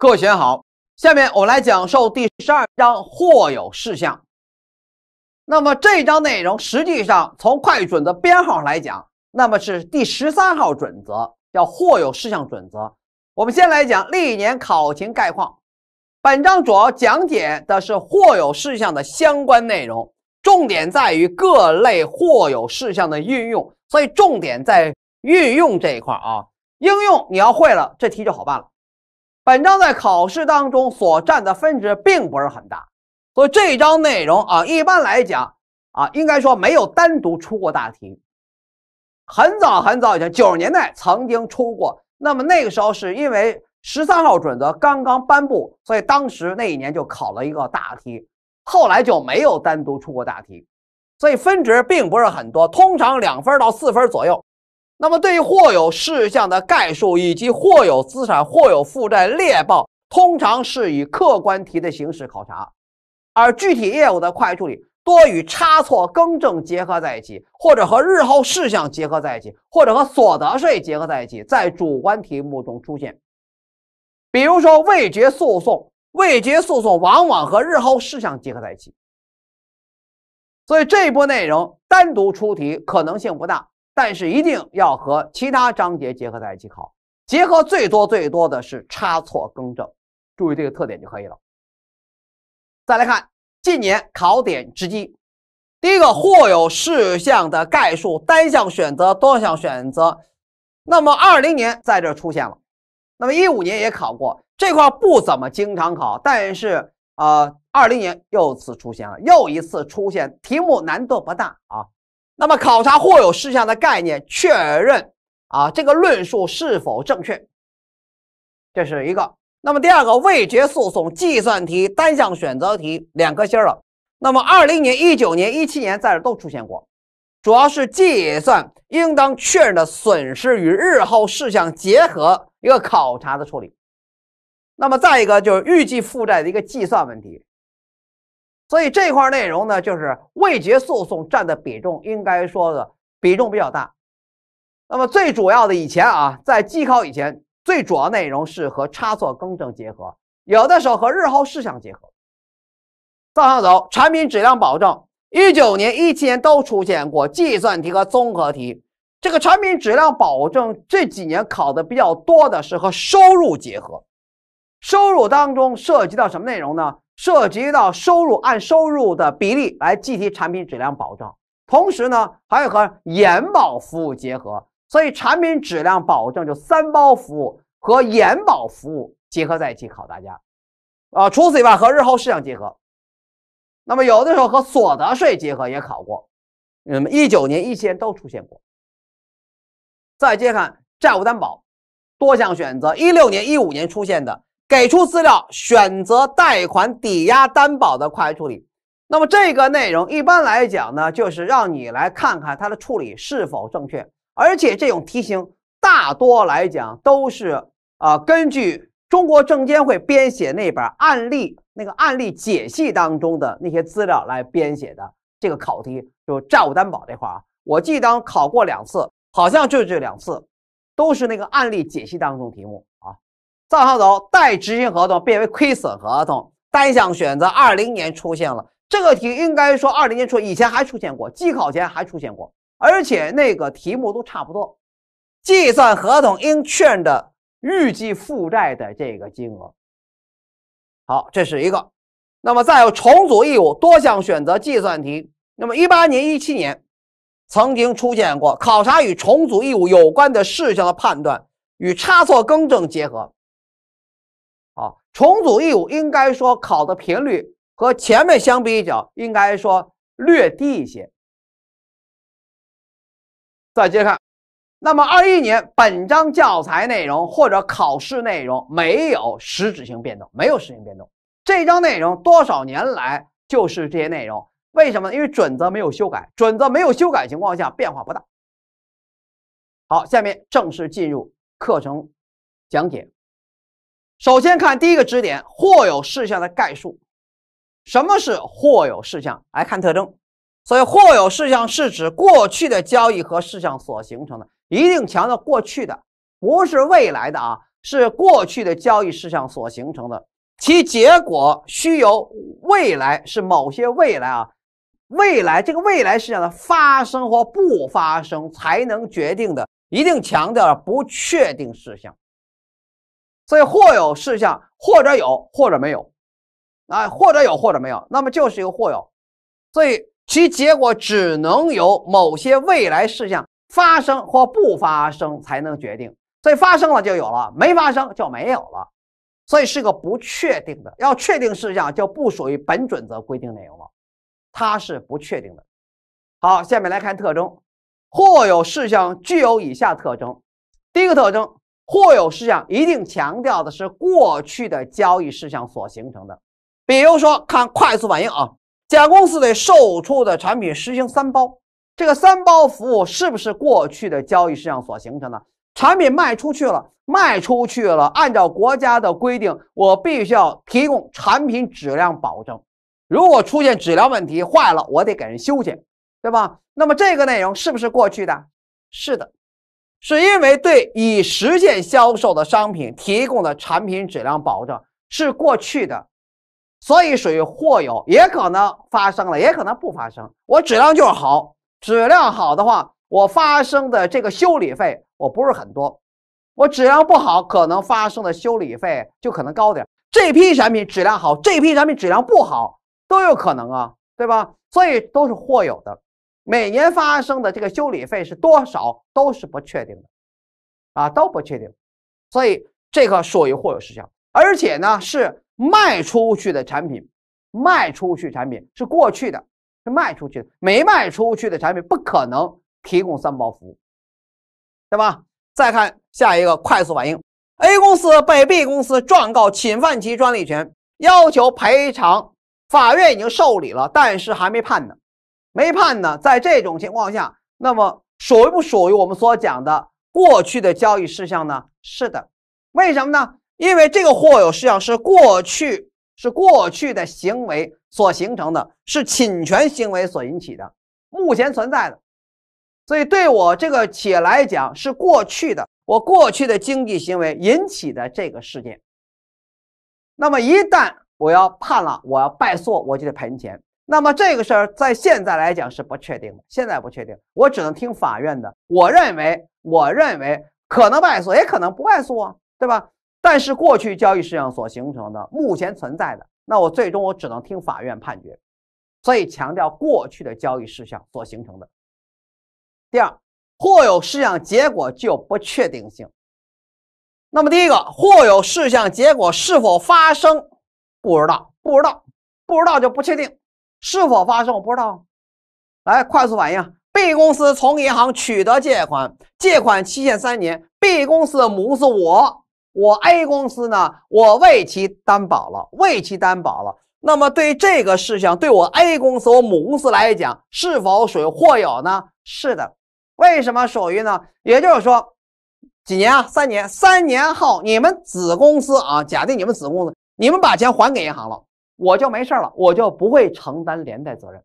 各位选好，下面我来讲授第十二章或有事项。那么这一章内容实际上从会计准则编号来讲，那么是第十三号准则，叫或有事项准则。我们先来讲历年考勤概况。本章主要讲解的是或有事项的相关内容，重点在于各类或有事项的运用，所以重点在运用这一块啊。应用你要会了，这题就好办了。本章在考试当中所占的分值并不是很大，所以这章内容啊，一般来讲啊，应该说没有单独出过大题。很早很早以前，九十年代曾经出过，那么那个时候是因为十三号准则刚刚颁布，所以当时那一年就考了一个大题，后来就没有单独出过大题，所以分值并不是很多，通常两分到四分左右。那么，对于或有事项的概述以及或有资产、或有负债列报，通常是以客观题的形式考察；而具体业务的会计处理多与差错更正结合在一起，或者和日后事项结合在一起，或者和所得税结合在一起，在主观题目中出现。比如说，未决诉讼，未决诉讼往往和日后事项结合在一起，所以这一部内容单独出题可能性不大。但是一定要和其他章节结合在一起考，结合最多最多的是差错更正，注意这个特点就可以了。再来看近年考点之一，第一个或有事项的概述，单项选择、多项选择。那么二零年在这出现了，那么一五年也考过这块不怎么经常考，但是呃二零年又一次出现了，又一次出现，题目难度不大啊。那么，考察或有事项的概念确认啊，这个论述是否正确？这是一个。那么第二个未决诉讼计算题，单项选择题两颗星了。那么，二零年、一九年、一七年在这都出现过，主要是计算应当确认的损失与日后事项结合一个考察的处理。那么再一个就是预计负债的一个计算问题。所以这块内容呢，就是未决诉讼占的比重，应该说的比重比较大。那么最主要的以前啊，在机考以前，最主要内容是和差错更正结合，有的时候和日后事项结合。再往走，产品质量保证，一九年、一七年都出现过计算题和综合题。这个产品质量保证这几年考的比较多的是和收入结合，收入当中涉及到什么内容呢？涉及到收入，按收入的比例来计提产品质量保障，同时呢，还要和延保服务结合，所以产品质量保证就三包服务和延保服务结合在一起考大家。啊，除此以外，和日后事项结合，那么有的时候和所得税结合也考过，那么一九年、一七年都出现过。再接看债务担保，多项选择，一六年、一五年出现的。给出资料，选择贷款抵押担保的会计处理。那么这个内容一般来讲呢，就是让你来看看它的处理是否正确。而且这种题型大多来讲都是啊，根据中国证监会编写那本案例那个案例解析当中的那些资料来编写的。这个考题就债务担保这块啊，我记当考过两次，好像就这两次，都是那个案例解析当中题目啊。再往下走，待执行合同变为亏损合同，单项选择，二零年出现了这个题，应该说二零年出，以前还出现过，机考前还出现过，而且那个题目都差不多，计算合同应确认预计负债的这个金额。好，这是一个。那么再有重组义务，多项选择计算题。那么一八年、一七年曾经出现过，考察与重组义务有关的事项的判断与差错更正结合。重组义务应该说考的频率和前面相比较，应该说略低一些。再接着看，那么二一年本章教材内容或者考试内容没有实质性变动，没有质性变动。这章内容多少年来就是这些内容，为什么？因为准则没有修改，准则没有修改情况下变化不大。好，下面正式进入课程讲解。首先看第一个支点，或有事项的概述。什么是或有事项？来看特征。所以，或有事项是指过去的交易和事项所形成的，一定强调过去的，不是未来的啊，是过去的交易事项所形成的，其结果需由未来是某些未来啊，未来这个未来事项的发生或不发生才能决定的，一定强调不确定事项。所以，或有事项或者有，或者没有，啊，或者有，或者没有，那么就是一个或有，所以其结果只能由某些未来事项发生或不发生才能决定。所以发生了就有了，没发生就没有了，所以是个不确定的。要确定事项就不属于本准则规定内容了，它是不确定的。好，下面来看特征，或有事项具有以下特征，第一个特征。或有事项一定强调的是过去的交易事项所形成的，比如说看快速反应啊，甲公司对售出的产品实行三包，这个三包服务是不是过去的交易事项所形成的？产品卖出去了，卖出去了，按照国家的规定，我必须要提供产品质量保证，如果出现质量问题坏了，我得给人修去，对吧？那么这个内容是不是过去的？是的。是因为对已实现销售的商品提供的产品质量保证是过去的，所以属于或有，也可能发生了，也可能不发生。我质量就是好，质量好的话，我发生的这个修理费我不是很多；我质量不好，可能发生的修理费就可能高点。这批产品质量好，这批产品质量不好，都有可能啊，对吧？所以都是或有的。每年发生的这个修理费是多少都是不确定的，啊，都不确定，所以这个属于或有事项，而且呢是卖出去的产品，卖出去产品是过去的，是卖出去的，没卖出去的产品不可能提供三包服务，对吧？再看下一个快速反应，A 公司被 B 公司状告侵犯其专利权，要求赔偿，法院已经受理了，但是还没判呢。没判呢，在这种情况下，那么属于不属于我们所讲的过去的交易事项呢？是的，为什么呢？因为这个货有事项是过去是过去的行为所形成的是侵权行为所引起的，目前存在的，所以对我这个企业来讲是过去的，我过去的经济行为引起的这个事件。那么一旦我要判了，我要败诉，我就得赔钱。那么这个事儿在现在来讲是不确定的，现在不确定，我只能听法院的。我认为，我认为可能败诉，也可能不败诉啊，对吧？但是过去交易事项所形成的，目前存在的，那我最终我只能听法院判决。所以强调过去的交易事项所形成的。第二，或有事项结果具有不确定性。那么第一个，或有事项结果是否发生，不知道，不知道，不知道就不确定。是否发生我不知道。来，快速反应。B 公司从银行取得借款，借款期限三年。B 公司的母公司我，我 A 公司呢？我为其担保了，为其担保了。那么对这个事项，对我 A 公司，我母公司来讲，是否属于或有呢？是的。为什么属于呢？也就是说，几年啊？三年。三年后，你们子公司啊，假定你们子公司，你们把钱还给银行了。我就没事了，我就不会承担连带责任。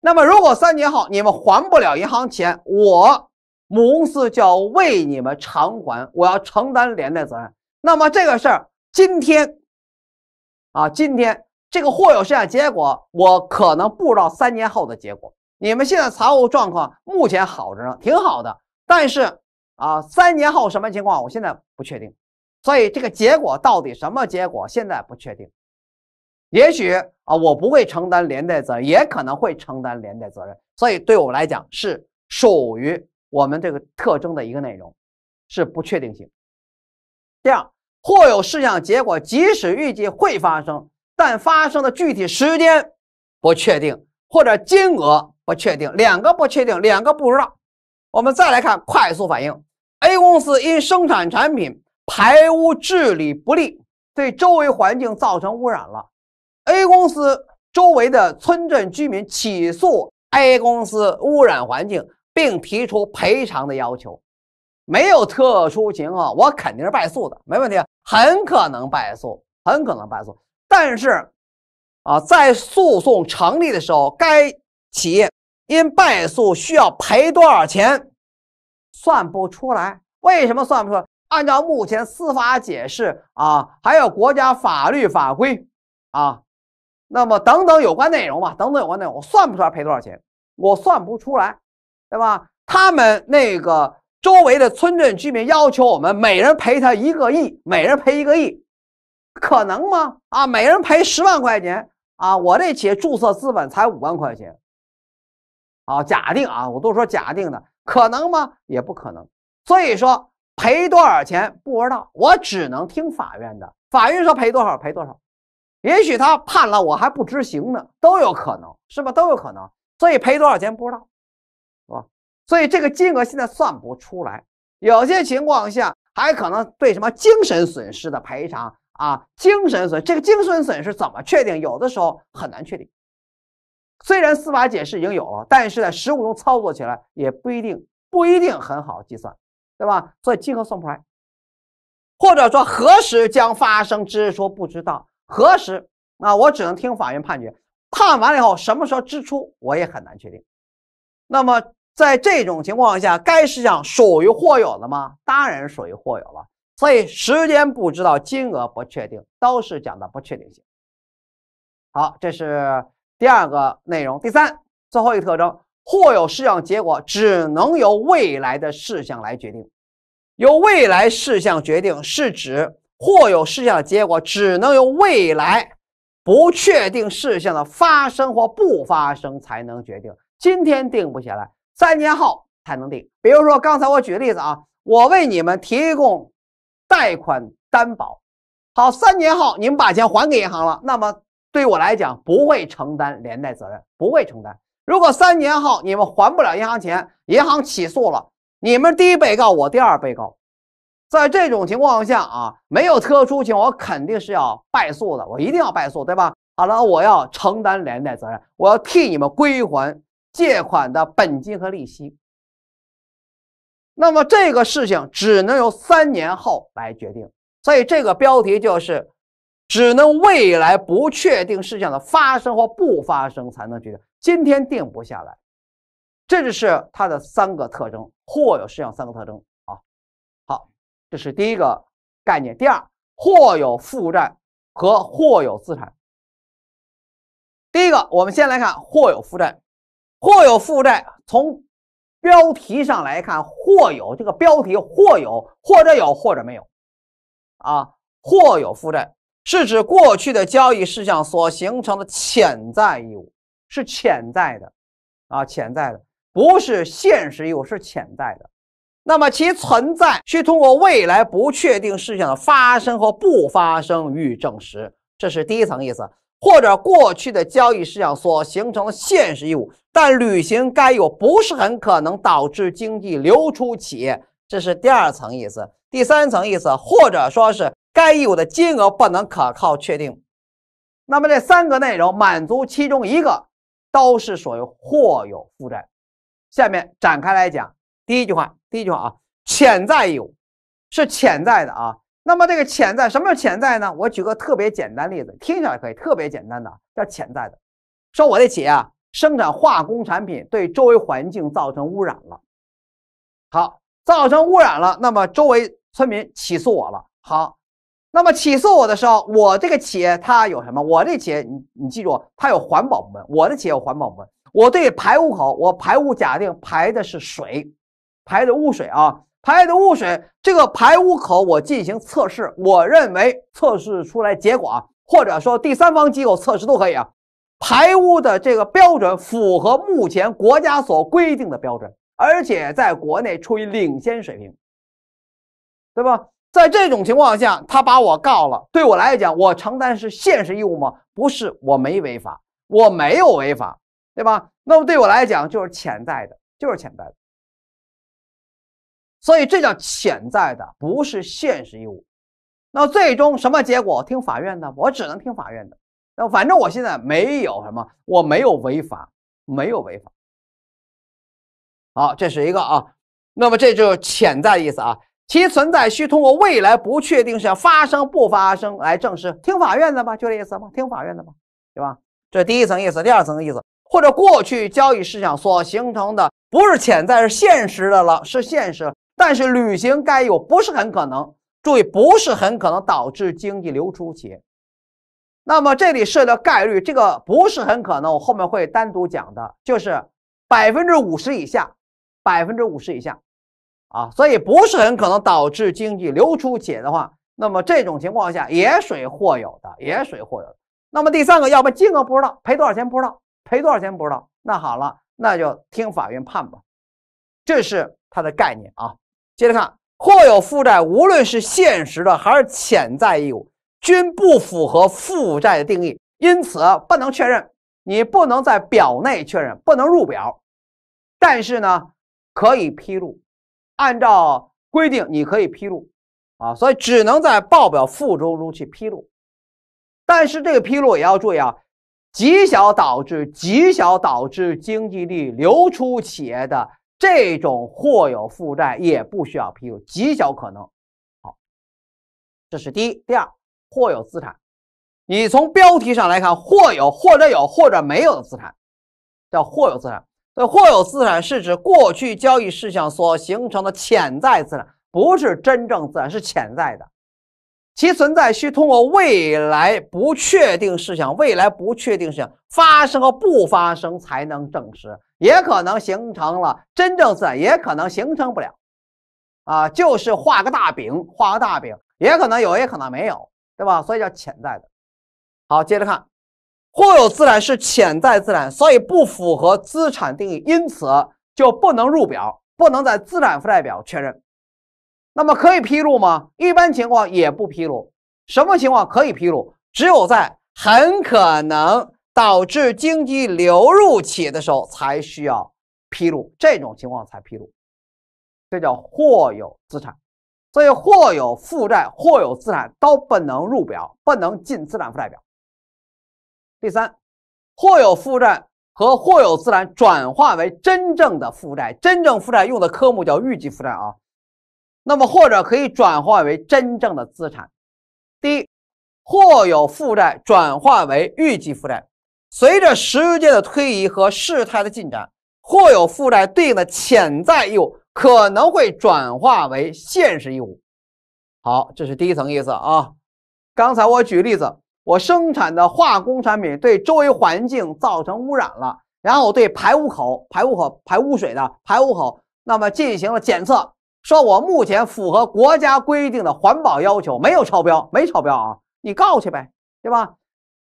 那么，如果三年后你们还不了银行钱，我母公司就要为你们偿还，我要承担连带责任。那么这个事儿，今天啊，今天这个货有市场结果，我可能不知道三年后的结果。你们现在财务状况目前好着呢，挺好的。但是啊，三年后什么情况，我现在不确定。所以这个结果到底什么结果，现在不确定。也许啊，我不会承担连带责任，也可能会承担连带责任。所以，对我来讲，是属于我们这个特征的一个内容，是不确定性。第二，或有事项结果即使预计会发生，但发生的具体时间不确定，或者金额不确定，两个不确定，两个不知道。我们再来看快速反应。A 公司因生产产品排污治理不力，对周围环境造成污染了。A 公司周围的村镇居民起诉 A 公司污染环境，并提出赔偿的要求。没有特殊情况，我肯定是败诉的，没问题，很可能败诉，很可能败诉。但是啊，在诉讼成立的时候，该企业因败诉需要赔多少钱，算不出来。为什么算不出来？按照目前司法解释啊，还有国家法律法规啊。那么等等有关内容吧，等等有关内容，我算不出来赔多少钱，我算不出来，对吧？他们那个周围的村镇居民要求我们每人赔他一个亿，每人赔一个亿，可能吗？啊，每人赔十万块钱啊，我这企业注册资本才五万块钱，啊，假定啊，我都说假定的，可能吗？也不可能。所以说赔多少钱不知道，我只能听法院的，法院说赔多少赔多少。也许他判了我还不执行呢，都有可能，是吧？都有可能，所以赔多少钱不知道，是吧？所以这个金额现在算不出来。有些情况下还可能对什么精神损失的赔偿啊，精神损这个精神损失怎么确定？有的时候很难确定。虽然司法解释已经有，了，但是在实务中操作起来也不一定不一定很好计算，对吧？所以金额算不出来，或者说何时将发生，只是说不知道。何时？那我只能听法院判决。判完了以后，什么时候支出，我也很难确定。那么，在这种情况下，该事项属于或有了吗？当然属于或有了。所以时间不知道，金额不确定，都是讲的不确定性。好，这是第二个内容。第三，最后一个特征，或有事项结果只能由未来的事项来决定。由未来事项决定，是指。或有事项的结果，只能由未来不确定事项的发生或不发生才能决定。今天定不下来，三年后才能定。比如说，刚才我举例子啊，我为你们提供贷款担保，好，三年后你们把钱还给银行了，那么对我来讲不会承担连带责任，不会承担。如果三年后你们还不了银行钱，银行起诉了，你们第一被告，我第二被告。在这种情况下啊，没有特殊情况，我肯定是要败诉的，我一定要败诉，对吧？好了，我要承担连带责任，我要替你们归还借款的本金和利息。那么这个事情只能由三年后来决定，所以这个标题就是，只能未来不确定事项的发生或不发生才能决定，今天定不下来。这就是它的三个特征，或有事项三个特征。这是第一个概念。第二，或有负债和或有资产。第一个，我们先来看或有负债。或有负债从标题上来看，或有这个标题，或有或者有或者没有啊。或有负债是指过去的交易事项所形成的潜在义务，是潜在的啊，潜在的，不是现实义务，是潜在的。那么其存在需通过未来不确定事项的发生或不发生予以证实，这是第一层意思；或者过去的交易事项所形成的现实义务，但履行该义务不是很可能导致经济流出企业，这是第二层意思；第三层意思，或者说是该义务的金额不能可靠确定。那么这三个内容满足其中一个，都是属于或有负债。下面展开来讲，第一句话。第一句话啊，潜在有，是潜在的啊。那么这个潜在什么是潜在呢？我举个特别简单例子，听起来可以特别简单的叫潜在的。说我的企业啊，生产化工产品，对周围环境造成污染了。好，造成污染了，那么周围村民起诉我了。好，那么起诉我的时候，我这个企业它有什么？我这企业你你记住，它有环保部门。我的企业有环保部门，我对排污口，我排污假定排的是水。排的污水啊，排的污水，这个排污口我进行测试，我认为测试出来结果啊，或者说第三方机构测试都可以啊，排污的这个标准符合目前国家所规定的标准，而且在国内处于领先水平，对吧？在这种情况下，他把我告了，对我来讲，我承担是现实义务吗？不是，我没违法，我没有违法，对吧？那么对我来讲就是潜在的，就是潜在的。所以这叫潜在的，不是现实义务。那最终什么结果？听法院的，我只能听法院的。那反正我现在没有什么，我没有违法，没有违法。好，这是一个啊。那么这就是潜在的意思啊，其存在需通过未来不确定性发生不发生来证实。听法院的吧，就这意思吧，听法院的吧，对吧？这第一层意思。第二层意思，或者过去交易市场所形成的不是潜在，是现实的了，是现实。但是履行该有不是很可能，注意不是很可能导致经济流出业。那么这里设的概率这个不是很可能，我后面会单独讲的，就是百分之五十以下，百分之五十以下啊，所以不是很可能导致经济流出业的话，那么这种情况下也水或有的，也水或有的。那么第三个，要么金额不知道，赔多少钱不知道，赔多少钱不知道。那好了，那就听法院判吧。这是它的概念啊。接着看，或有负债，无论是现实的还是潜在义务，均不符合负债的定义，因此不能确认。你不能在表内确认，不能入表，但是呢，可以披露。按照规定，你可以披露啊，所以只能在报表附注中去披露。但是这个披露也要注意啊，极小导致极小导致经济利益流出企业的。这种或有负债也不需要披露，极小可能。好，这是第一。第二，或有资产。你从标题上来看，或有或者有或者没有的资产，叫或有资产。那或有资产是指过去交易事项所形成的潜在资产，不是真正资产，是潜在的。其存在需通过未来不确定事项，未来不确定事项发生和不发生才能证实。也可能形成了真正资产，也可能形成不了，啊，就是画个大饼，画个大饼，也可能有，也可能没有，对吧？所以叫潜在的。好，接着看，或有资产是潜在资产，所以不符合资产定义，因此就不能入表，不能在资产负债表确认。那么可以披露吗？一般情况也不披露。什么情况可以披露？只有在很可能。导致经济流入企业的时候才需要披露，这种情况才披露，这叫或有资产。所以或有负债、或有资产都不能入表，不能进资产负债表。第三，或有负债和或有资产转化为真正的负债，真正负债用的科目叫预计负债啊。那么或者可以转化为真正的资产。第一，或有负债转化为预计负债。随着时间的推移和事态的进展，或有负债对应的潜在义务可能会转化为现实义务。好，这是第一层意思啊。刚才我举例子，我生产的化工产品对周围环境造成污染了，然后对排污口、排污口排污水的排污口那么进行了检测，说我目前符合国家规定的环保要求，没有超标，没超标啊，你告去呗，对吧？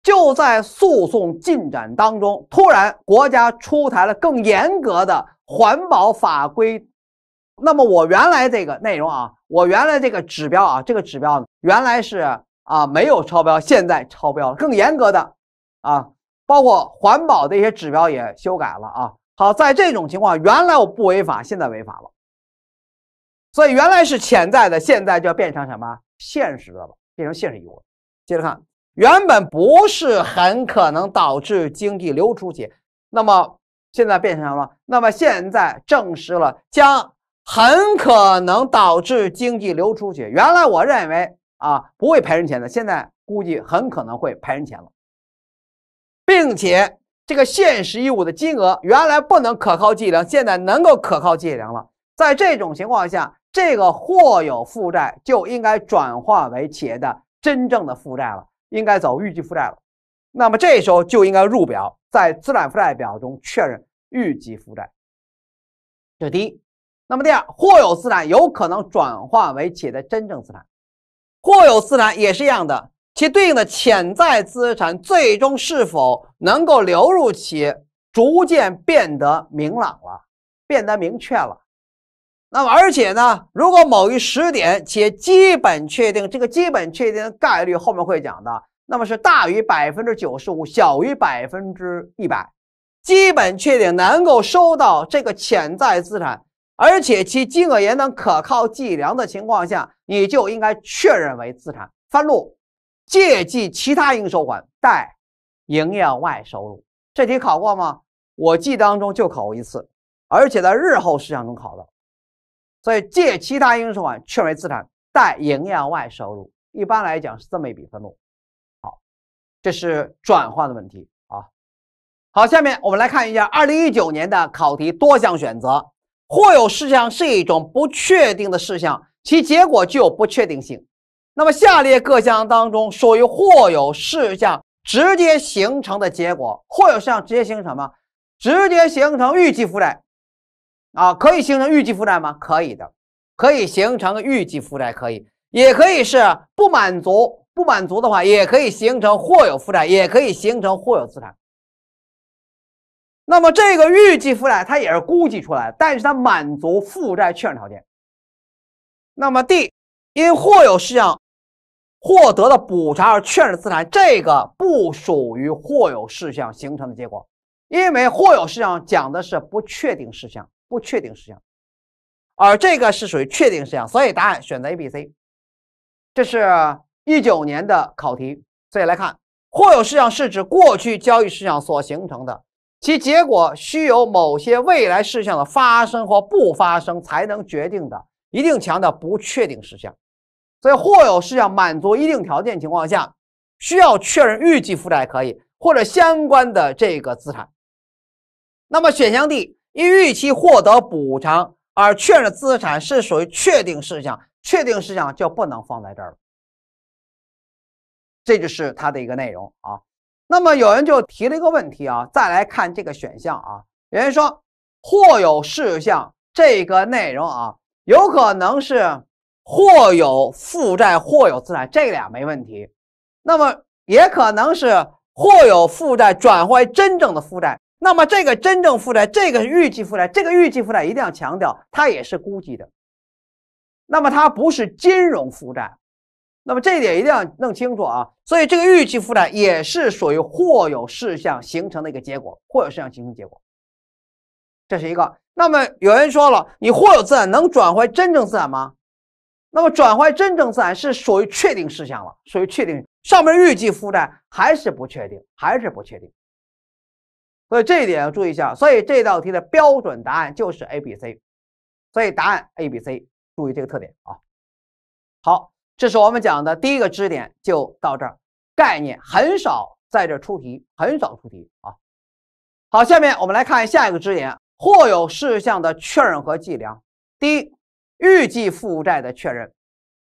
就在诉讼进展当中，突然国家出台了更严格的环保法规，那么我原来这个内容啊，我原来这个指标啊，这个指标原来是啊没有超标，现在超标了。更严格的啊，包括环保的一些指标也修改了啊。好，在这种情况，原来我不违法，现在违法了，所以原来是潜在的，现在就要变成什么现实的了，变成现实义务了。接着看。原本不是很可能导致经济流出去，那么现在变成了，那么现在证实了将很可能导致经济流出去。原来我认为啊不会赔人钱的，现在估计很可能会赔人钱了，并且这个现实义务的金额原来不能可靠计量，现在能够可靠计量了。在这种情况下，这个或有负债就应该转化为企业的真正的负债了。应该走预计负债了，那么这时候就应该入表，在资产负债表中确认预计负债。这第一。那么第二，或有资产有可能转化为企业的真正资产，或有资产也是一样的，其对应的潜在资产最终是否能够流入企业，逐渐变得明朗了，变得明确了。那么，而且呢，如果某一时点且基本确定，这个基本确定的概率后面会讲的，那么是大于百分之九十五，小于百分之一百，基本确定能够收到这个潜在资产，而且其金额也能可靠计量的情况下，你就应该确认为资产，翻录借记其他应收款，贷营业外收入。这题考过吗？我记当中就考过一次，而且在日后事项中考的。所以借其他应收款确认资产，贷营业外收入。一般来讲是这么一笔分录。好，这是转换的问题啊。好，下面我们来看一下二零一九年的考题，多项选择。或有事项是一种不确定的事项，其结果具有不确定性。那么下列各项当中，属于或有事项直接形成的结果，或有事项直接形成什么？直接形成预计负债。啊，可以形成预计负债吗？可以的，可以形成预计负债，可以，也可以是不满足，不满足的话，也可以形成或有负债，也可以形成或有资产。那么这个预计负债它也是估计出来的，但是它满足负债确认条件。那么 D，因或有事项获得的补偿而确认资产，这个不属于或有事项形成的结果，因为或有事项讲的是不确定事项。不确定事项，而这个是属于确定事项，所以答案选择 A、B、C。这是一九年的考题，所以来看或有事项是指过去交易事项所形成的，其结果需有某些未来事项的发生或不发生才能决定的一定强的不确定事项。所以或有事项满足一定条件情况下，需要确认预计负债可以或者相关的这个资产。那么选项 D。因预期获得补偿而确认资产是属于确定事项，确定事项就不能放在这儿了。这就是它的一个内容啊。那么有人就提了一个问题啊，再来看这个选项啊。有人说“或有事项”这个内容啊，有可能是或有负债或有资产，这俩没问题。那么也可能是或有负债转化为真正的负债。那么这个真正负债，这个预计负债，这个预计负债一定要强调，它也是估计的。那么它不是金融负债，那么这一点一定要弄清楚啊。所以这个预计负债也是属于或有事项形成的一个结果，或有事项形成结果，这是一个。那么有人说了，你或有资产能转换真正资产吗？那么转换真正资产是属于确定事项了，属于确定。上面预计负债还是不确定，还是不确定。所以这一点要注意一下，所以这道题的标准答案就是 A、B、C，所以答案 A、B、C。注意这个特点啊。好，这是我们讲的第一个知识点，就到这儿。概念很少在这出题，很少出题啊。好，下面我们来看下一个知识点，或有事项的确认和计量。第一，预计负债的确认。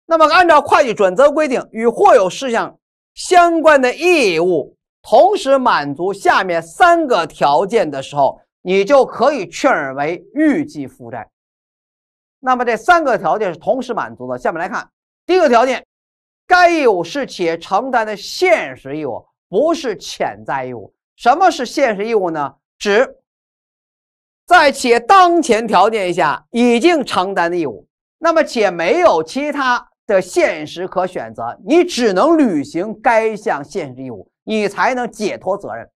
那么，按照会计准则规定，与或有事项相关的义务。同时满足下面三个条件的时候，你就可以确认为预计负债。那么这三个条件是同时满足的。下面来看第一个条件：该义务是企业承担的现实义务，不是潜在义务。什么是现实义务呢？指在且当前条件下已经承担的义务。那么且没有其他的现实可选择，你只能履行该项现实义务。你才能解脱责任，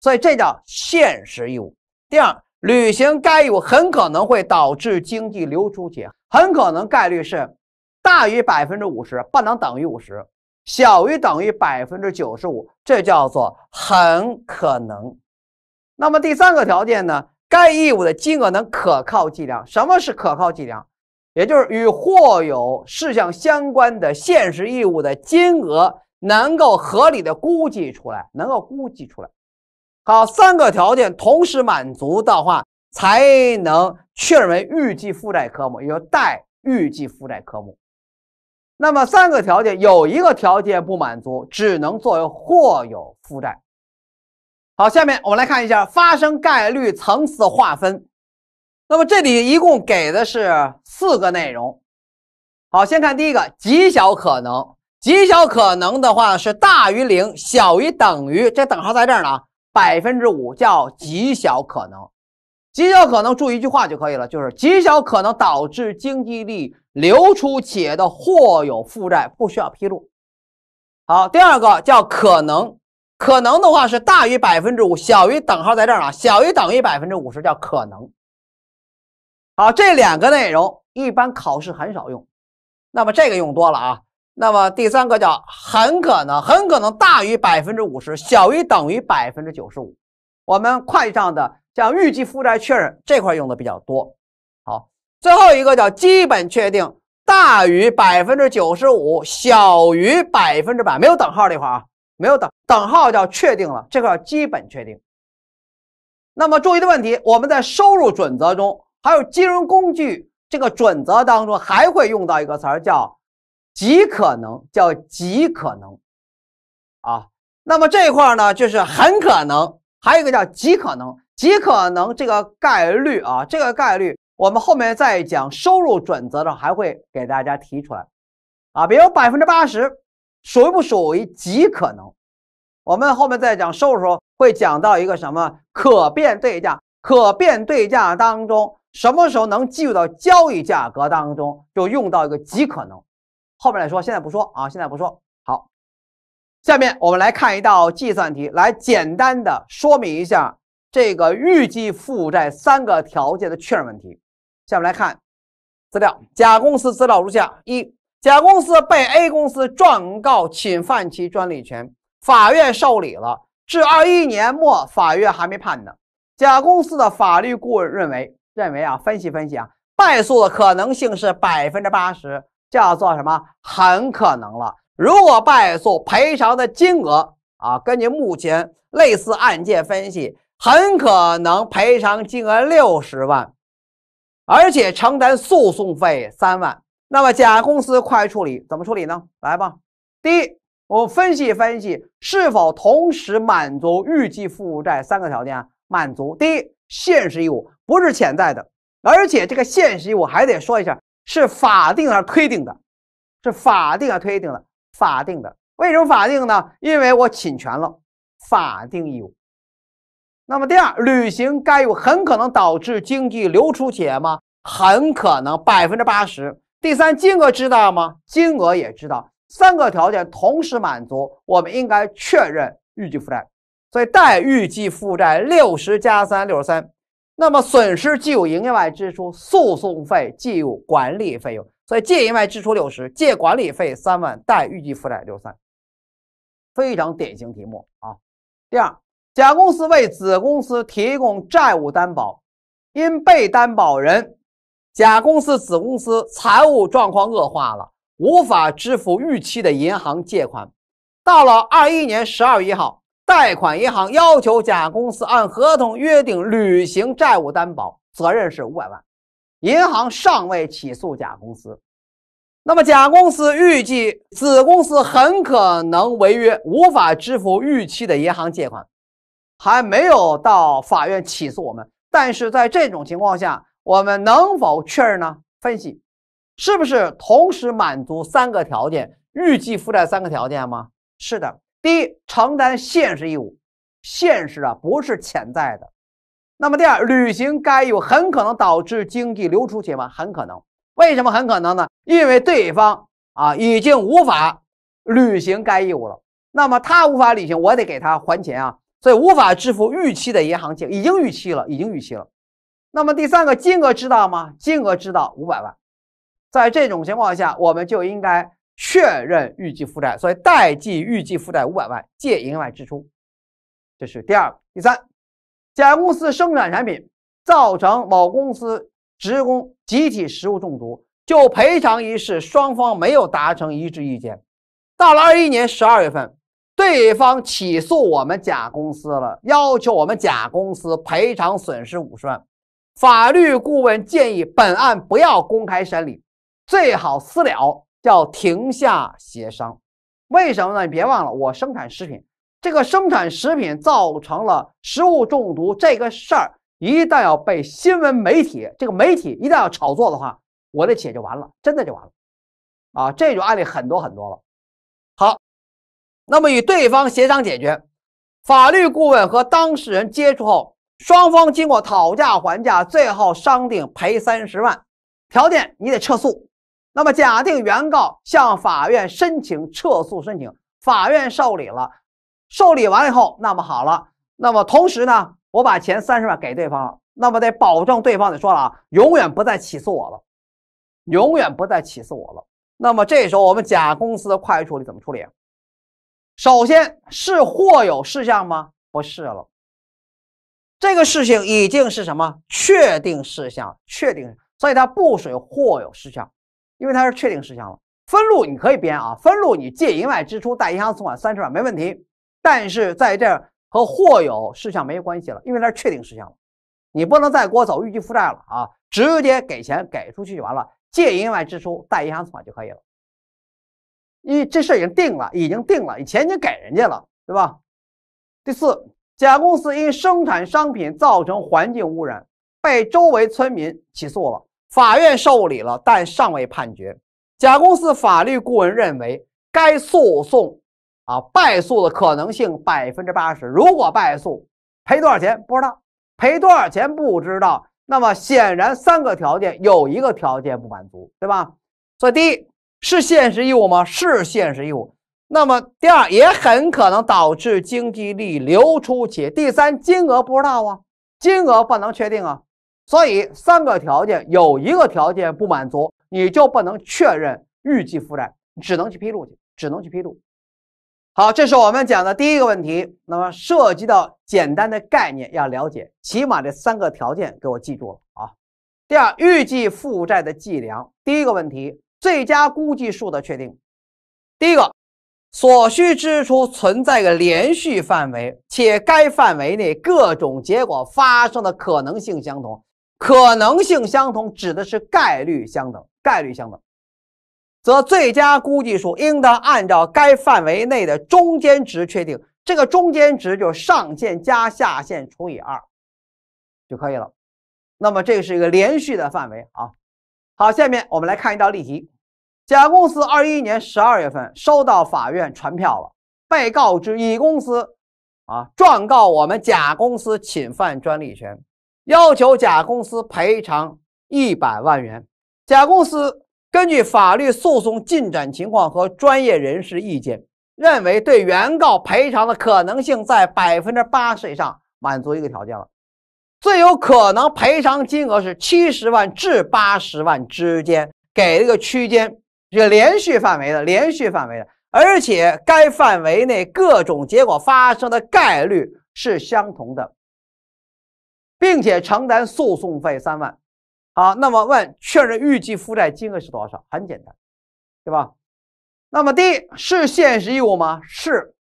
所以这叫现实义务。第二，履行该义务很可能会导致经济流出体，很可能概率是大于百分之五十，不能等于五十，小于等于百分之九十五，这叫做很可能。那么第三个条件呢？该义务的金额能可靠计量。什么是可靠计量？也就是与或有事项相关的现实义务的金额。能够合理的估计出来，能够估计出来，好，三个条件同时满足的话，才能确认为预计负债科目，也就待预计负债科目。那么三个条件有一个条件不满足，只能作为或有负债。好，下面我们来看一下发生概率层次划分。那么这里一共给的是四个内容。好，先看第一个极小可能。极小可能的话是大于零，小于等于，这等号在这儿呢，百分之五叫极小可能。极小可能，注意一句话就可以了，就是极小可能导致经济力流出企业的或有负债不需要披露。好，第二个叫可能，可能的话是大于百分之五，小于等号在这儿啊，小于等于百分之五十叫可能。好，这两个内容一般考试很少用，那么这个用多了啊。那么第三个叫很可能，很可能大于百分之五十，小于等于百分之九十五。我们会计上的像预计负债确认这块用的比较多。好，最后一个叫基本确定，大于百分之九十五，小于百分之百，没有等号这块啊，没有等等号叫确定了，这块基本确定。那么注意的问题，我们在收入准则中，还有金融工具这个准则当中，还会用到一个词儿叫。极可能叫极可能啊，那么这一块呢就是很可能，还有一个叫极可能，极可能这个概率啊，这个概率我们后面再讲收入准则的时候还会给大家提出来啊，比如百分之八十属不属于极可能？我们后面再讲收入的时候会讲到一个什么可变对价，可变对价当中什么时候能计入到交易价格当中，就用到一个极可能。后面来说，现在不说啊，现在不说。好，下面我们来看一道计算题，来简单的说明一下这个预计负债三个条件的确认问题。下面来看资料，甲公司资料如下：一、甲公司被 A 公司状告侵犯其专利权，法院受理了，至二一年末法院还没判呢。甲公司的法律顾问认为，认为啊，分析分析啊，败诉的可能性是百分之八十。叫做什么？很可能了。如果败诉，赔偿的金额啊，根据目前类似案件分析，很可能赔偿金额六十万，而且承担诉讼费三万。那么甲公司快处理，怎么处理呢？来吧，第一，我分析分析，是否同时满足预计负债三个条件？满足。第一，现实义务不是潜在的，而且这个现实义务还得说一下。是法定而推定的？是法定而推定的？法定的。为什么法定呢？因为我侵权了，法定义务。那么第二，履行该义务很可能导致经济流出企业吗？很可能，百分之八十。第三，金额知道吗？金额也知道。三个条件同时满足，我们应该确认预计负债。所以待预计负债六十加三，六十三。那么损失既有营业外支出，诉讼费既有管理费用，所以借营业外支出六十，借管理费三万，贷预计负债六三，非常典型题目啊。第二，甲公司为子公司提供债务担保，因被担保人甲公司子公司财务状况恶化了，无法支付预期的银行借款，到了二一年十二月一号。贷款银行要求甲公司按合同约定履行债务担保责任是五百万，银行尚未起诉甲公司，那么甲公司预计子公司很可能违约，无法支付逾期的银行借款，还没有到法院起诉我们，但是在这种情况下，我们能否确认呢？分析是不是同时满足三个条件，预计负债三个条件吗？是的。第一，承担现实义务，现实啊不是潜在的。那么第二，履行该义务很可能导致经济流出去吗？很可能。为什么很可能呢？因为对方啊已经无法履行该义务了。那么他无法履行，我得给他还钱啊，所以无法支付预期的银行钱，已经逾期了，已经逾期了。那么第三个，金额知道吗？金额知道，五百万。在这种情况下，我们就应该。确认预计负债，所以代记预计负债五百万，借营外支出。这是第二、第三，甲公司生产产品造成某公司职工集体食物中毒，就赔偿一事，双方没有达成一致意见。到了二一年十二月份，对方起诉我们甲公司了，要求我们甲公司赔偿损失五十万。法律顾问建议本案不要公开审理，最好私了。叫停下协商，为什么呢？你别忘了，我生产食品，这个生产食品造成了食物中毒这个事儿，一旦要被新闻媒体，这个媒体一旦要炒作的话，我的企业就完了，真的就完了，啊，这种案例很多很多了。好，那么与对方协商解决，法律顾问和当事人接触后，双方经过讨价还价，最后商定赔三十万，条件你得撤诉。那么，假定原告向法院申请撤诉，申请法院受理了，受理完了以后，那么好了，那么同时呢，我把钱三十万给对方了，那么得保证对方得说了，啊，永远不再起诉我了，永远不再起诉我了。那么这时候，我们甲公司的会计处理怎么处理？首先是或有事项吗？不是了，这个事情已经是什么确定事项，确定，所以它不属于或有事项。因为它是确定事项了，分录你可以编啊，分录你借银外支出贷银行存款三十万没问题，但是在这和或有事项没关系了，因为它是确定事项了，你不能再给我走预计负债了啊，直接给钱给出去就完了，借银外支出贷银行存款就可以了，因这事已经定了，已经定了，你钱已经给人家了，对吧？第四，甲公司因生产商品造成环境污染，被周围村民起诉了。法院受理了，但尚未判决。甲公司法律顾问认为，该诉讼啊败诉的可能性百分之八十。如果败诉，赔多少钱不知道，赔多少钱不知道。那么显然，三个条件有一个条件不满足，对吧？所以，第一是现实义务吗？是现实义务。那么，第二也很可能导致经济力流出且第三金额不知道啊，金额不能确定啊。所以三个条件有一个条件不满足，你就不能确认预计负债，只能去披露去，只能去披露。好，这是我们讲的第一个问题。那么涉及到简单的概念要了解，起码这三个条件给我记住了啊。第二，预计负债的计量，第一个问题，最佳估计数的确定。第一个，所需支出存在个连续范围，且该范围内各种结果发生的可能性相同。可能性相同指的是概率相等，概率相等，则最佳估计数应当按照该范围内的中间值确定。这个中间值就是上限加下限除以二就可以了。那么这是一个连续的范围啊。好，下面我们来看一道例题：甲公司二一年十二月份收到法院传票了，被告知乙公司啊状告我们甲公司侵犯专利权。要求甲公司赔偿一百万元。甲公司根据法律诉讼进展情况和专业人士意见，认为对原告赔偿的可能性在百分之八十以上，满足一个条件了。最有可能赔偿金额是七十万至八十万之间，给了一个区间，个连续范围的，连续范围的，而且该范围内各种结果发生的概率是相同的。并且承担诉讼费三万，好，那么问确认预计负债金额是多少？很简单，对吧？那么第一是现实义务吗？是，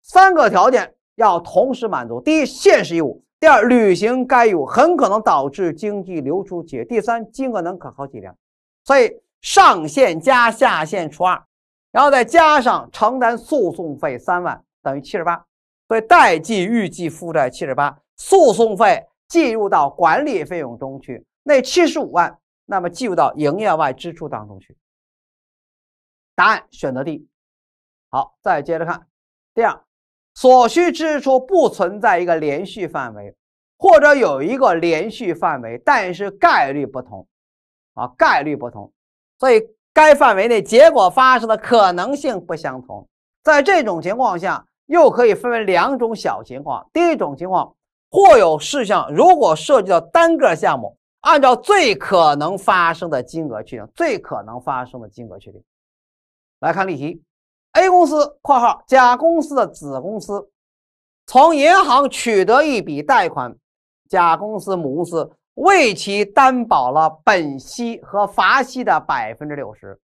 三个条件要同时满足：第一，现实义务；第二，履行该义务很可能导致经济流出且；第三，金额能可靠计量。所以上限加下限除二，然后再加上承担诉讼费三万，等于七十八，所以代计预计负债七十八，诉讼费。计入到管理费用中去，那七十五万，那么计入到营业外支出当中去。答案选择 D。好，再接着看第二，所需支出不存在一个连续范围，或者有一个连续范围，但是概率不同啊，概率不同，所以该范围内结果发生的可能性不相同。在这种情况下，又可以分为两种小情况，第一种情况。或有事项，如果涉及到单个项目，按照最可能发生的金额确定。最可能发生的金额确定。来看例题：A 公司（括号甲公司的子公司）从银行取得一笔贷款，甲公司母公司为其担保了本息和罚息的百分之六十。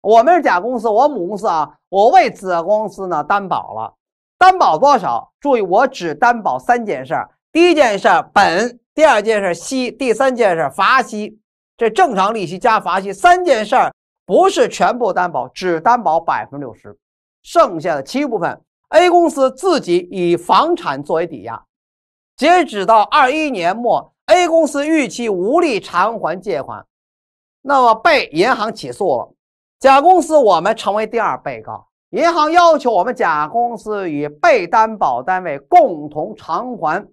我们是甲公司，我母公司啊，我为子公司呢担保了。担保多少？注意，我只担保三件事儿：第一件事儿本，第二件事儿息，第三件事儿罚息。这正常利息加罚息三件事儿不是全部担保，只担保百分之六十，剩下的七部分 A 公司自己以房产作为抵押。截止到二一年末，A 公司逾期无力偿还借款，那么被银行起诉了。甲公司我们成为第二被告。银行要求我们甲公司与被担保单位共同偿还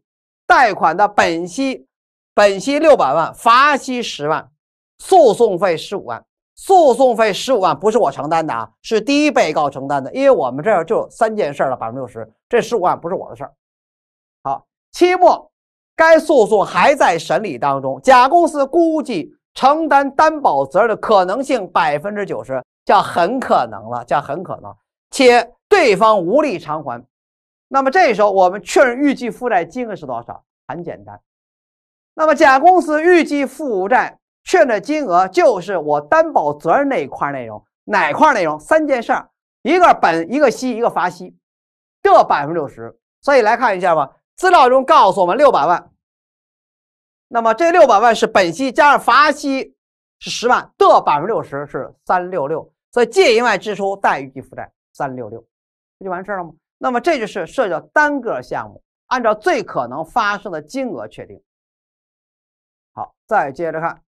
贷款的本息，本息六百万，罚息十万，诉讼费十五万。诉讼费十五万不是我承担的啊，是第一被告承担的。因为我们这儿就三件事儿了，百分之六十。这十五万不是我的事儿。好，期末该诉讼还在审理当中，甲公司估计承担担保责任的可能性百分之九十，叫很可能了，叫很可能。且对方无力偿还，那么这时候我们确认预计负债金额是多少？很简单，那么甲公司预计负债确认金额就是我担保责任那一块内容，哪块内容？三件事儿，一个本，一个息，一个罚息，的百分之六十。所以来看一下吧，资料中告诉我们六百万，那么这六百万是本息加上罚息是十万，的百分之六十是三六六，所以借一万支出贷预计负债。三六六，不就完事儿了吗？那么这就是涉及到单个项目，按照最可能发生的金额确定。好，再接着看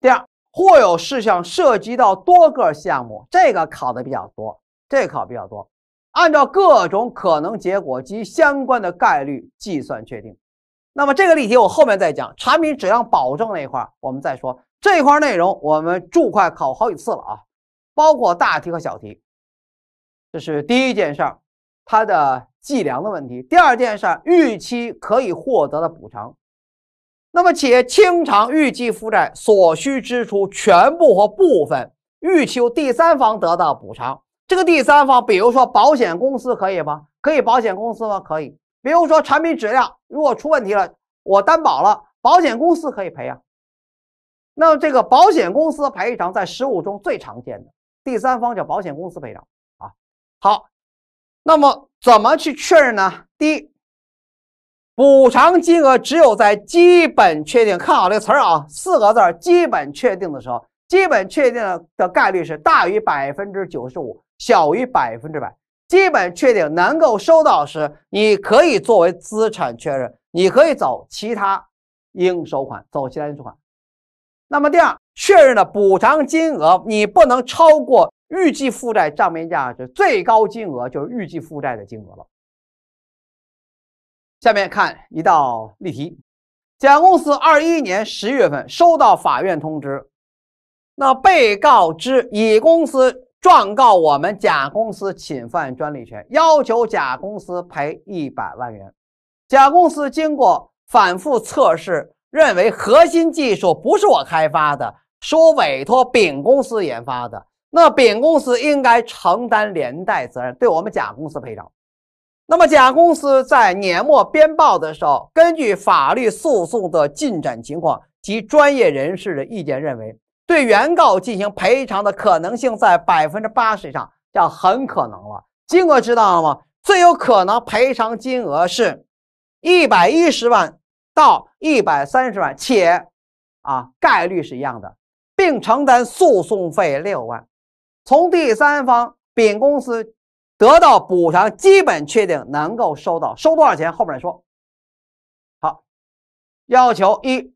第二，或有事项涉及到多个项目，这个考的比较多，这考比较多，按照各种可能结果及相关的概率计算确定。那么这个例题我后面再讲，产品质量保证那一块儿我们再说，这块内容我们注会考好几次了啊，包括大题和小题。这是第一件事儿，它的计量的问题。第二件事儿，预期可以获得的补偿。那么企业清偿预计负债所需支出全部或部分，预期由第三方得到补偿。这个第三方，比如说保险公司可以吗？可以，保险公司吗？可以。比如说产品质量如果出问题了，我担保了，保险公司可以赔啊。那么这个保险公司赔偿在实务中最常见的第三方叫保险公司赔偿。好，那么怎么去确认呢？第一，补偿金额只有在基本确定看好这个词儿啊，四个字儿“基本确定”的时候，基本确定的概率是大于百分之九十五，小于百分之百。基本确定能够收到时，你可以作为资产确认，你可以走其他应收款，走其他应收款。那么第二，确认的补偿金额你不能超过。预计负债账面价值最高金额就是预计负债的金额了。下面看一道例题：甲公司二一年十月份收到法院通知，那被告知乙公司状告我们甲公司侵犯专利权，要求甲公司赔一百万元。甲公司经过反复测试，认为核心技术不是我开发的，是我委托丙公司研发的。那丙公司应该承担连带责任，对我们甲公司赔偿。那么，甲公司在年末编报的时候，根据法律诉讼的进展情况及专业人士的意见，认为对原告进行赔偿的可能性在百分之八十以上，叫很可能了。金额知道了吗？最有可能赔偿金额是，一百一十万到一百三十万，且啊概率是一样的，并承担诉讼费六万。从第三方丙公司得到补偿基本确定能够收到，收多少钱后面再说。好，要求一：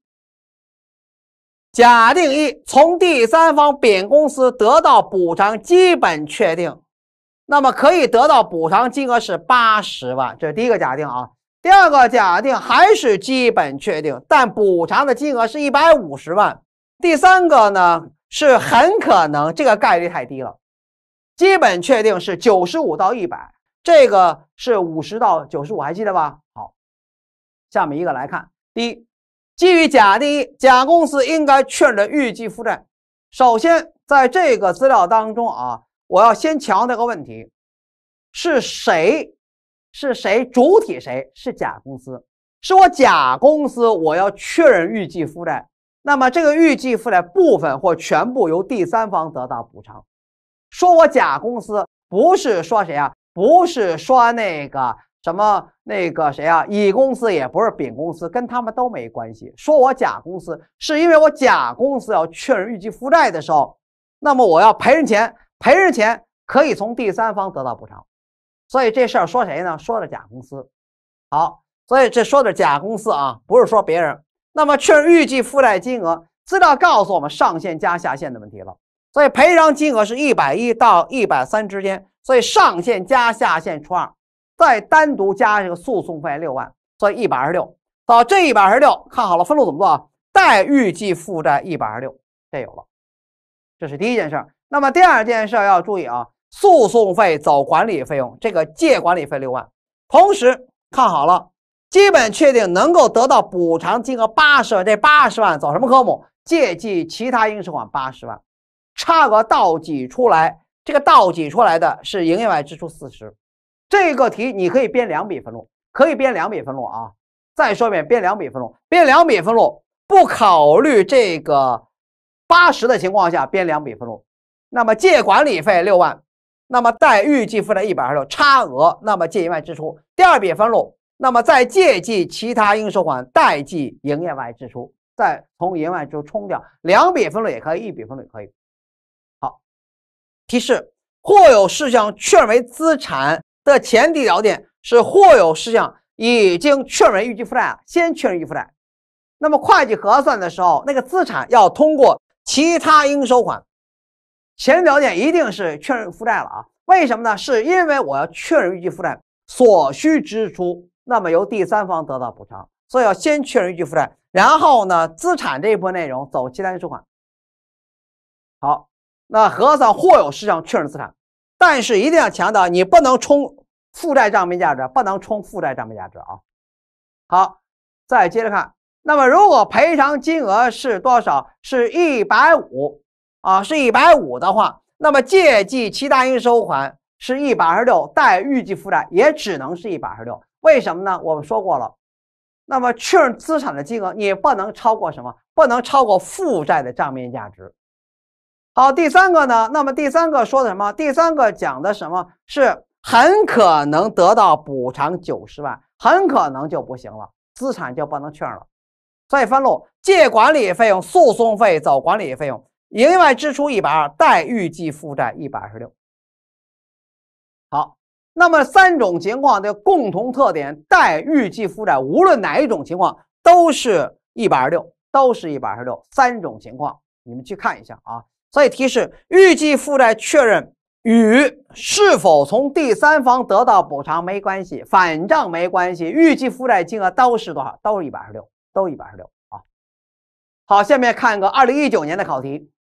假定一，从第三方丙公司得到补偿基本确定，那么可以得到补偿金额是八十万，这是第一个假定啊。第二个假定还是基本确定，但补偿的金额是一百五十万。第三个呢？是很可能，这个概率太低了，基本确定是九十五到一百，这个是五十到九十五，还记得吧？好，下面一个来看，第一，基于假定一，甲公司应该确认的预计负债。首先，在这个资料当中啊，我要先强调个问题，是谁？是谁主体？谁是甲公司？是我甲公司，我要确认预计负债。那么这个预计负债部分或全部由第三方得到补偿，说我甲公司不是说谁啊？不是说那个什么那个谁啊？乙公司也不是丙公司，跟他们都没关系。说我甲公司是因为我甲公司要确认预计负债的时候，那么我要赔人钱，赔人钱可以从第三方得到补偿。所以这事儿说谁呢？说的甲公司。好，所以这说的甲公司啊，不是说别人。那么，确认预计负债金额，资料告诉我们上限加下限的问题了。所以赔偿金额是一百一到一百三之间，所以上限加下限除二，再单独加这个诉讼费六万，所以一百二十六。好，这一百二十六，看好了，分录怎么做？啊？待预计负债一百二十六，这有了，这是第一件事。那么第二件事要注意啊，诉讼费走管理费用，这个借管理费六万，同时看好了。基本确定能够得到补偿金额八十万，这八十万走什么科目？借记其他应收款八十万，差额倒挤出来，这个倒挤出来的是营业外支出四十。这个题你可以编两笔分录，可以编两笔分录啊。再说一遍，编两笔分录，编两笔分录，不考虑这个八十的情况下编两笔分录。那么借管理费六万，那么贷预计负债一百二十，差额那么借营业支出。第二笔分录。那么再借记其他应收款，贷记营业外支出，再从营业外支出冲掉，两笔分录也可以，一笔分录可以。好，提示：或有事项确认为资产的前提条件是，或有事项已经确认预计负债啊，先确认预计负债。那么会计核算的时候，那个资产要通过其他应收款。前提条件一定是确认负债了啊？为什么呢？是因为我要确认预计负债所需支出。那么由第三方得到补偿，所以要先确认预计负债，然后呢，资产这一部分内容走其他应收款。好，那核算或有事项确认资产，但是一定要强调，你不能充负债账面价值，不能充负债账面价值啊。好，再接着看，那么如果赔偿金额是多少？是一百五啊，是一百五的话，那么借记其他应收款是一百二十六，贷预计负债也只能是一百二十六。为什么呢？我们说过了，那么确认资产的金额你不能超过什么？不能超过负债的账面价值。好，第三个呢？那么第三个说的什么？第三个讲的什么？是很可能得到补偿九十万，很可能就不行了，资产就不能确认了。所以分录借管理费用诉讼费走管理费用，营业支出一百二，贷预计负债一百二十六。好。那么三种情况的共同特点，待预计负债，无论哪一种情况，都是一百二十六，都是一百二十六。三种情况，你们去看一下啊。所以提示，预计负债确认与是否从第三方得到补偿没关系，反账没关系。预计负债金额都是多少？都是一百二十六，都一百二十六啊。好，下面看一个二零一九年的考题。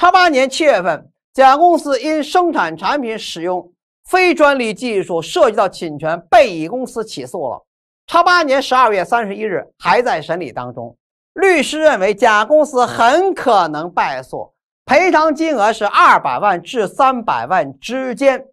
八八年七月份，甲公司因生产产品使用。非专利技术涉及到侵权，被乙公司起诉了。叉八年十二月三十一日还在审理当中。律师认为甲公司很可能败诉，赔偿金额是二百万至三百万之间。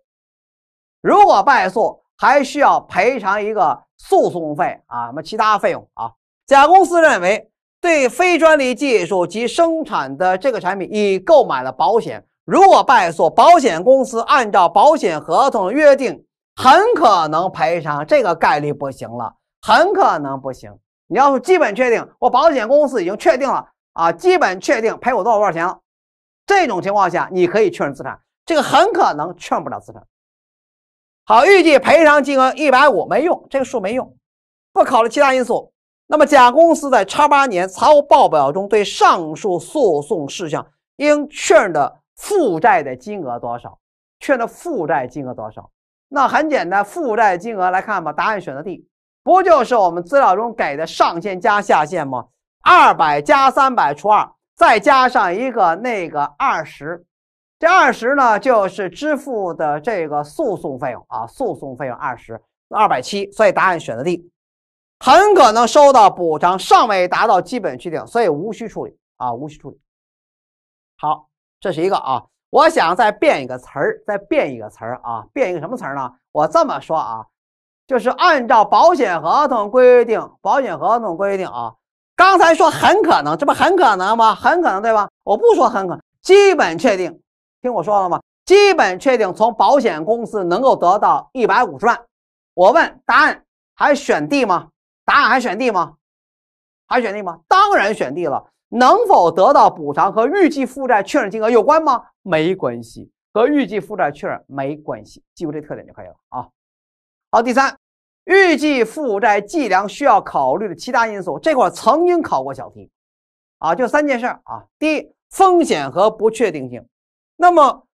如果败诉，还需要赔偿一个诉讼费啊，什么其他费用啊？甲公司认为对非专利技术及生产的这个产品已购买了保险。如果败诉，保险公司按照保险合同约定，很可能赔偿，这个概率不行了，很可能不行。你要是基本确定，我保险公司已经确定了啊，基本确定赔我多少多少钱了，这种情况下你可以确认资产，这个很可能确认不了资产。好，预计赔偿金额一百五没用，这个数没用，不考虑其他因素。那么，甲公司在叉八年财务报表中对上述诉讼事项应确认的。负债的金额多少？确认负债金额多少？那很简单，负债金额来看吧。答案选择 D，不就是我们资料中给的上限加下限吗？二百加三百除二，再加上一个那个二十，这二十呢就是支付的这个诉讼费用啊。诉讼费用二十，二百七，所以答案选择 D。很可能收到补偿，尚未达到基本确定，所以无需处理啊，无需处理。好。这是一个啊，我想再变一个词儿，再变一个词儿啊，变一个什么词儿呢？我这么说啊，就是按照保险合同规定，保险合同规定啊，刚才说很可能，这不很可能吗？很可能对吧？我不说很可能，基本确定，听我说了吗？基本确定从保险公司能够得到一百五十万。我问答案还选 D 吗？答案还选 D 吗？还选 D 吗？当然选 D 了。能否得到补偿和预计负债确认金额有关吗？没关系，和预计负债确认没关系，记住这特点就可以了啊。好，第三，预计负债计量需要考虑的其他因素，这块曾经考过小题啊，就三件事儿啊。第一，风险和不确定性。那么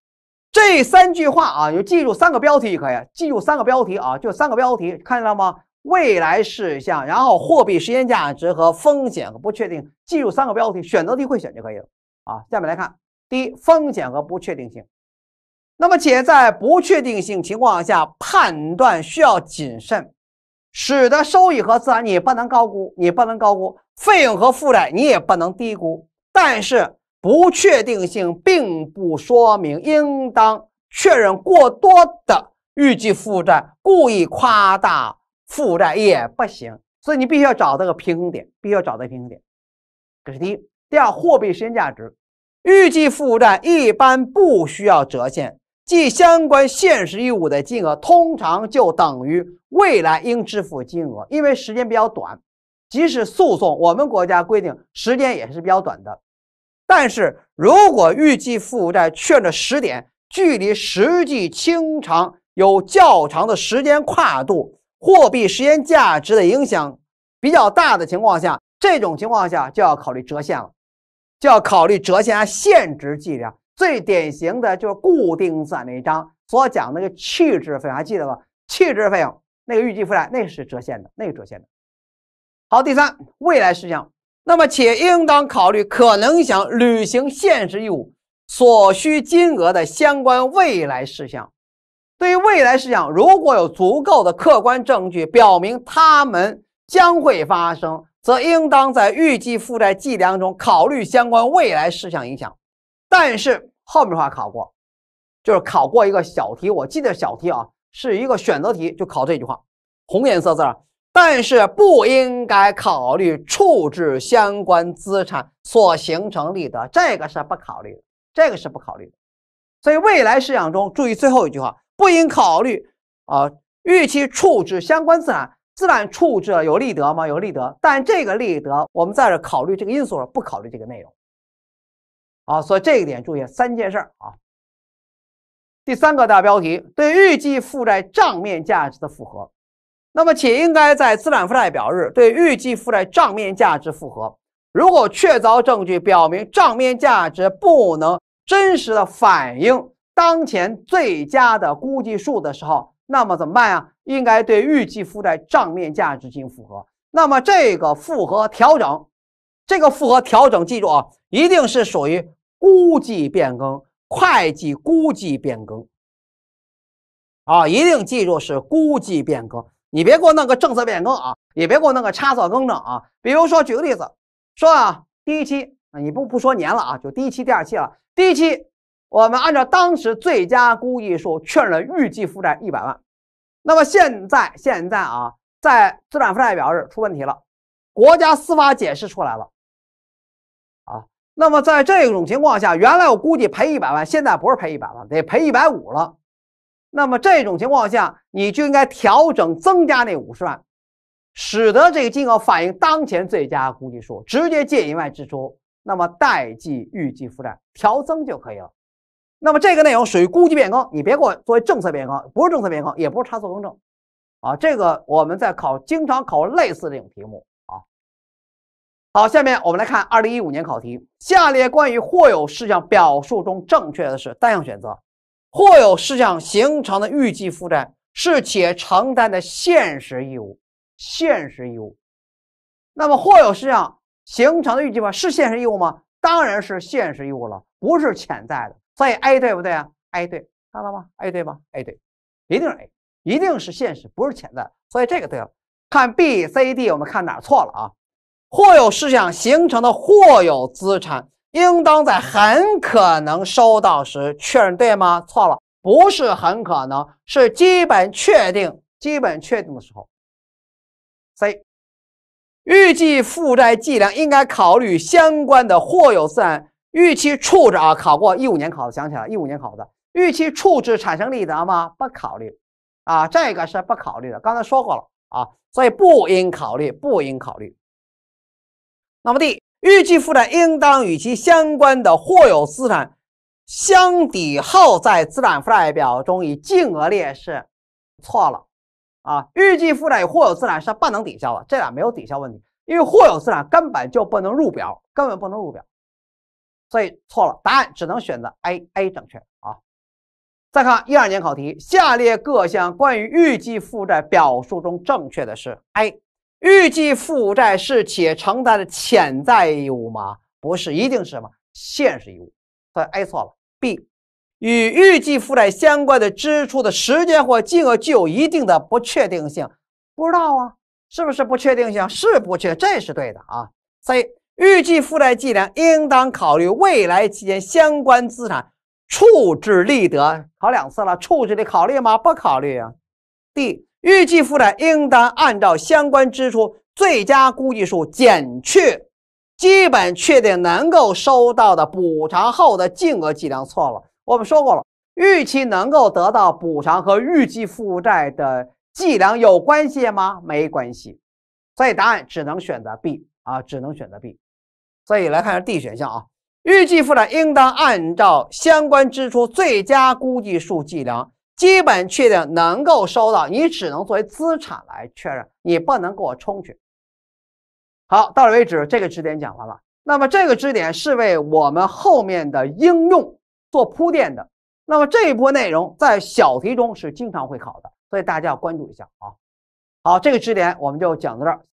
这三句话啊，就记住三个标题就可以了。记住三个标题啊，就三个标题，看见了吗？未来事项，然后货币时间价值和风险和不确定，记住三个标题，选择题会选就可以了啊。下面来看，第一，风险和不确定性。那么且在不确定性情况下，判断需要谨慎，使得收益和资产你不能高估，你不能高估费用和负债你也不能低估。但是不确定性并不说明应当确认过多的预计负债，故意夸大。负债也不行，所以你必须要找到个平衡点，必须要找到平衡点，这是第一。第二，货币时间价值，预计负债一般不需要折现，即相关现实义务的金额通常就等于未来应支付金额，因为时间比较短。即使诉讼，我们国家规定时间也是比较短的。但是如果预计负债确认时点距离实际清偿有较长的时间跨度，货币时间价值的影响比较大的情况下，这种情况下就要考虑折现了，就要考虑折现啊现值计量。最典型的就是固定资产那一章所讲那个弃置费，还记得吧？弃置费用那个预计负债那是折现的，那个折现的。好，第三未来事项，那么且应当考虑可能想履行现实义务所需金额的相关未来事项。对于未来事项，如果有足够的客观证据表明它们将会发生，则应当在预计负债计量中考虑相关未来事项影响。但是后面的话考过，就是考过一个小题，我记得小题啊是一个选择题，就考这句话红颜色字。但是不应该考虑处置相关资产所形成利得，这个是不考虑的，这个是不考虑的。所以未来事项中，注意最后一句话。不应考虑啊，预期处置相关资产，资产处置有利得吗？有利得，但这个利得我们在这考虑这个因素而不考虑这个内容。好，所以这一点注意三件事儿啊。第三个大标题对预计负债账面价值的复核，那么且应该在资产负债表日对预计负债账面价值复核，如果确凿证据表明账面价值不能真实的反映。当前最佳的估计数的时候，那么怎么办呀？应该对预计负债账面价值进行复核。那么这个复核调整，这个复核调整，记住啊，一定是属于估计变更，会计估计变更啊，一定记住是估计变更，你别给我弄个政策变更啊，也别给我弄个差错更正啊。比如说，举个例子，说啊，第一期啊，你不不说年了啊，就第一期、第二期了，第一期。我们按照当时最佳估计数确认了预计负债一百万，那么现在现在啊，在资产负债表日出问题了，国家司法解释出来了，啊，那么在这种情况下，原来我估计赔一百万，现在不是赔一百万，得赔一百五了，那么这种情况下，你就应该调整增加那五十万，使得这个金额反映当前最佳估计数，直接借以外支出，那么代计预计负债调增就可以了。那么这个内容属于估计变更，你别给我作为政策变更，不是政策变更，也不是差错更正，啊，这个我们在考，经常考类似这种题目啊。好，下面我们来看二零一五年考题，下列关于或有事项表述中正确的是，单项选择。或有事项形成的预计负债是且承担的现实义务，现实义务。那么或有事项形成的预计负债是现实义务吗？当然是现实义务了，不是潜在的。所以 A 对不对啊？A 对，看到吗？A 对吗？A 对，一定是 A，一定是现实，不是潜在。所以这个对了。看 B、C、D，我们看哪错了啊？或有事项形成的或有资产，应当在很可能收到时确认，对吗？错了，不是很可能，是基本确定，基本确定的时候。C，预计负债计量应该考虑相关的或有资产。预期处置啊，考过一五年考的，想起来一五年考的。预期处置产生利得吗？不考虑啊，这个是不考虑的。刚才说过了啊，所以不应考虑，不应考虑。那么 D，预计负债应当与其相关的或有资产相抵后，在资产负债表中以净额列示，错了啊。预计负债与或有资产是不能抵消的，这俩没有抵消问题，因为或有资产根本就不能入表，根本不能入表。所以错了，答案只能选择 A，A 正确啊。再看一二年考题，下列各项关于预计负债表述中正确的是 A，预计负债是企业承担的潜在义务吗？不是，一定是什么现实义务，所以 A 错了。B，与预计负债相关的支出的时间或金额具有一定的不确定性，不知道啊，是不是不确定性？是不确，这是对的啊。C。预计负债计量应当考虑未来期间相关资产处置利得，考两次了，处置得考虑吗？不考虑啊。D. 预计负债应当按照相关支出最佳估计数减去基本确定能够收到的补偿后的净额计量，错了。我们说过了，预期能够得到补偿和预计负债的计量有关系吗？没关系，所以答案只能选择 B 啊，只能选择 B。所以来看一下 D 选项啊，预计负债应当按照相关支出最佳估计数计量，基本确定能够收到，你只能作为资产来确认，你不能给我冲去。好，到此为止，这个知识点讲完了。那么这个知识点是为我们后面的应用做铺垫的。那么这一波内容在小题中是经常会考的，所以大家要关注一下啊。好，这个知识点我们就讲到这儿。